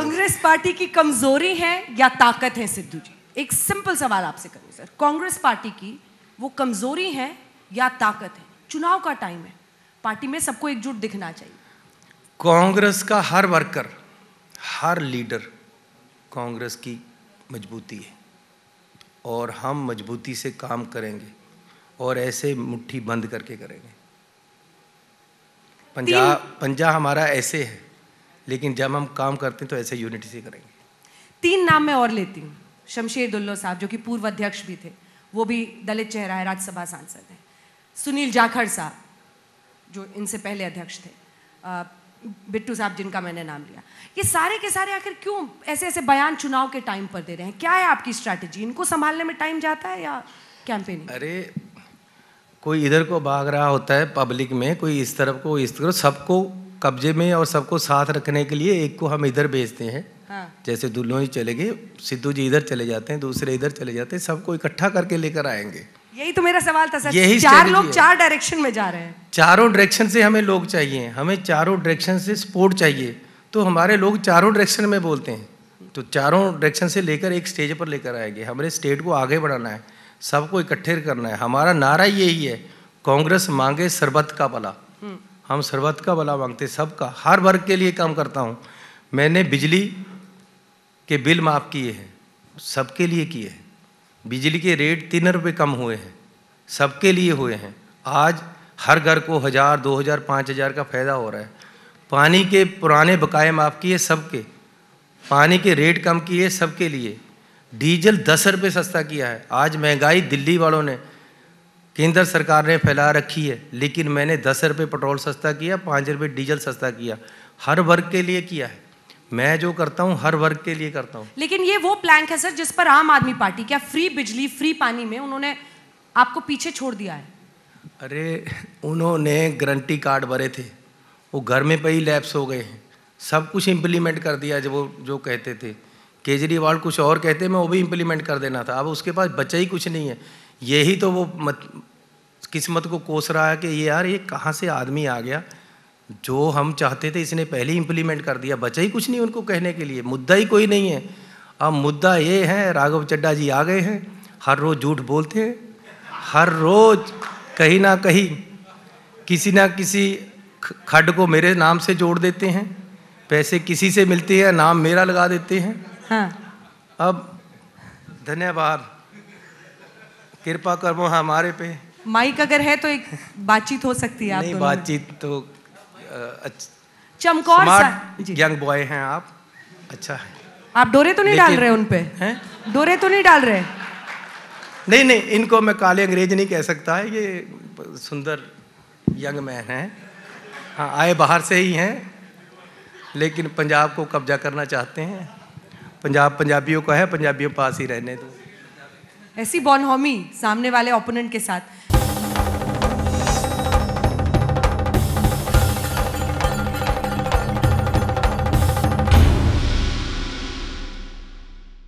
Congress party की कमजोरी है या ताकत है सिद्धू जी एक सिंपल सवाल आपसे करूं सर कांग्रेस पार्टी की वो कमजोरी है या ताकत है चुनाव का टाइम है पार्टी में सबको एकजुट दिखना चाहिए कांग्रेस का हर वर्कर हर लीडर कांग्रेस की मजबूती है और हम मजबूती से काम करेंगे और ऐसे मुट्ठी बंद करके करेंगे पंजाब पंजाब हमारा ऐसे है लेकिन जब हम काम करते हैं तो ऐसे यूनिटी से करेंगे तीन नाम मैं और लेती हूँ शमशेर दुल्लो साहब जो कि पूर्व अध्यक्ष भी थे वो भी दलित चेहरा है राज्यसभा सांसद हैं सुनील जाखड़ साहब जो इनसे पहले अध्यक्ष थे बिट्टू साहब जिनका मैंने नाम लिया ये सारे के सारे आखिर क्यों ऐसे ऐसे बयान चुनाव के टाइम पर दे रहे हैं क्या है आपकी स्ट्रैटेजी इनको संभालने में टाइम जाता है या कैंपेन अरे कोई इधर को भाग रहा होता है पब्लिक में कोई इस तरफ को इस तरफ सबको कब्जे में और सबको साथ रखने के लिए एक को हम इधर भेजते हैं हाँ। जैसे दुल्हन ही चले गए सिद्धू जी इधर चले जाते हैं दूसरे इधर चले जाते हैं सबको इकट्ठा करके लेकर आएंगे यही तो मेरा सवाल था सर यही चार लोग चार डायरेक्शन में जा रहे हैं चारों डायरेक्शन से हमें लोग चाहिए हमें चारों डायरेक्शन से सपोर्ट चाहिए तो हमारे लोग चारों डायरेक्शन में बोलते हैं तो चारों डायरेक्शन से लेकर एक स्टेज पर लेकर आएंगे हमारे स्टेट को आगे बढ़ाना है सबको इकट्ठे करना है हमारा नारा यही है कांग्रेस मांगे सरबत का भला हम्म। हम सर्वत का भला मांगते सबका हर वर्ग के लिए काम करता हूँ मैंने बिजली के बिल माफ़ किए हैं सबके लिए किए हैं बिजली के रेट तीन रुपये कम हुए हैं सबके लिए हुए हैं आज हर घर को हज़ार दो हज़ार पाँच हज़ार का फ़ायदा हो रहा है पानी के पुराने बकाए माफ़ किए सबके पानी के रेट कम किए सबके लिए डीजल दस रुपये सस्ता किया है आज महंगाई दिल्ली वालों ने केंद्र सरकार ने फैला रखी है लेकिन मैंने दस रुपये पेट्रोल सस्ता किया पाँच रुपये डीजल सस्ता किया हर वर्ग के लिए किया है मैं जो करता हूँ हर वर्ग के लिए करता हूँ लेकिन ये वो प्लैंक है सर जिस पर आम आदमी पार्टी क्या फ्री बिजली फ्री पानी में उन्होंने आपको पीछे छोड़ दिया है अरे उन्होंने गारंटी कार्ड भरे थे वो घर में पे ही लैप्स हो गए हैं सब कुछ इम्प्लीमेंट कर दिया जब वो जो कहते थे केजरीवाल कुछ और कहते मैं वो भी इम्प्लीमेंट कर देना था अब उसके पास बचा ही कुछ नहीं है यही तो वो मत किस्मत को कोस रहा है कि ये यार ये कहाँ से आदमी आ गया जो हम चाहते थे इसने पहले ही इम्प्लीमेंट कर दिया बचा ही कुछ नहीं उनको कहने के लिए मुद्दा ही कोई नहीं है अब मुद्दा ये है राघव चड्डा जी आ गए हैं हर रोज़ झूठ बोलते हैं हर रोज़ कहीं ना कहीं किसी ना किसी खड को मेरे नाम से जोड़ देते हैं पैसे किसी से मिलते हैं नाम मेरा लगा देते हैं हाँ। अब धन्यवाद कृपा कर वो हमारे पे माइक अगर है तो एक बातचीत हो सकती है आप नहीं बातचीत तो चमकौर यंग बॉय हैं आप अच्छा है आप डोरे तो नहीं डाल रहे उन पे हैं डोरे तो नहीं डाल रहे नहीं नहीं इनको मैं काले अंग्रेज नहीं कह सकता है ये सुंदर यंग मैन हैं हाँ आए बाहर से ही हैं लेकिन पंजाब को कब्जा करना चाहते हैं पंजाब पंजाबियों का है पंजाबियों पास ही रहने दो ऐसी बॉनहॉमी सामने वाले ओपोनेंट के साथ